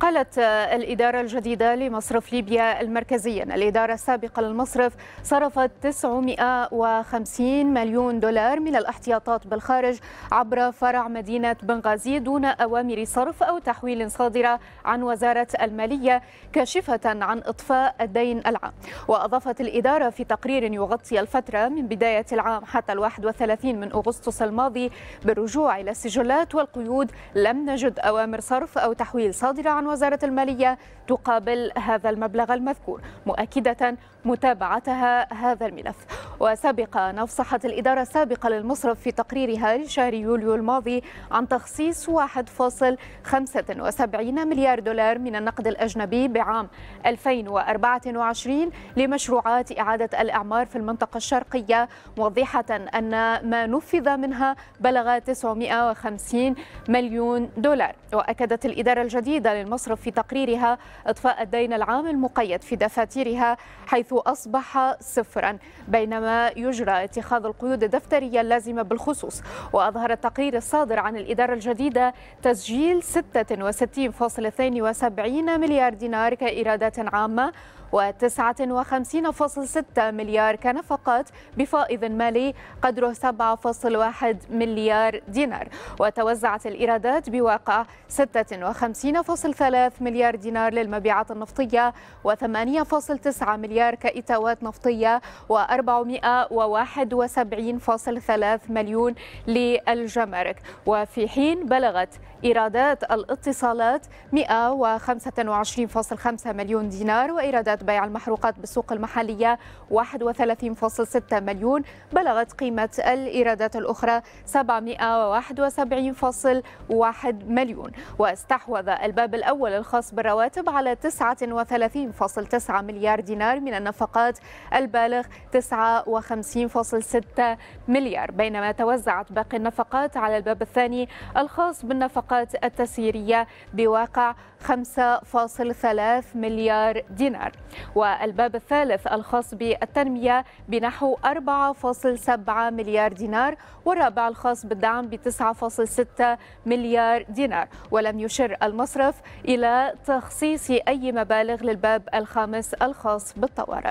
قالت الإدارة الجديدة لمصرف ليبيا المركزي أن الإدارة السابقة للمصرف صرفت 950 مليون دولار من الاحتياطات بالخارج عبر فرع مدينة بنغازي دون أوامر صرف أو تحويل صادرة عن وزارة المالية كاشفة عن إطفاء الدين العام وأضافت الإدارة في تقرير يغطي الفترة من بداية العام حتى 31 من أغسطس الماضي بالرجوع إلى السجلات والقيود لم نجد أوامر صرف أو تحويل صادرة عن عن وزارة المالية تقابل هذا المبلغ المذكور مؤكدة متابعتها هذا الملف وسبق أن أفصحت الإدارة السابقة للمصرف في تقريرها لشهر يوليو الماضي عن تخصيص 1.75 مليار دولار من النقد الأجنبي بعام 2024 لمشروعات إعادة الأعمار في المنطقة الشرقية موضحة أن ما نفذ منها بلغ 950 مليون دولار وأكدت الإدارة الجديدة للمصرف المصرف في تقريرها إطفاء الدين العام المقيد في دفاترها حيث أصبح صفرا بينما يجرى اتخاذ القيود الدفترية اللازمة بالخصوص وأظهر التقرير الصادر عن الإدارة الجديدة تسجيل 66.72 مليار دينار كإيرادات عامة و59.6 مليار كنفقات بفائض مالي قدره 7.1 مليار دينار وتوزعت الإيرادات بواقع 56.3 مليار دينار للمبيعات النفطية و8.9 مليار كإتاوات نفطية و471.3 مليون للجمارك وفي حين بلغت إيرادات الاتصالات 125.5 مليون دينار وإيرادات بيع المحروقات بالسوق المحلية 31.6 مليون بلغت قيمة الإيرادات الأخرى 771.1 مليون واستحوذ الباب الأول الخاص بالرواتب على 39.9 مليار دينار من النفقات البالغ 59.6 مليار بينما توزعت باقي النفقات على الباب الثاني الخاص بالنفقات التسييرية بواقع 5.3 مليار دينار والباب الثالث الخاص بالتنمية بنحو 4.7 مليار دينار والرابع الخاص بالدعم ب 9.6 مليار دينار ولم يشر المصرف إلى تخصيص أي مبالغ للباب الخامس الخاص بالطوارئ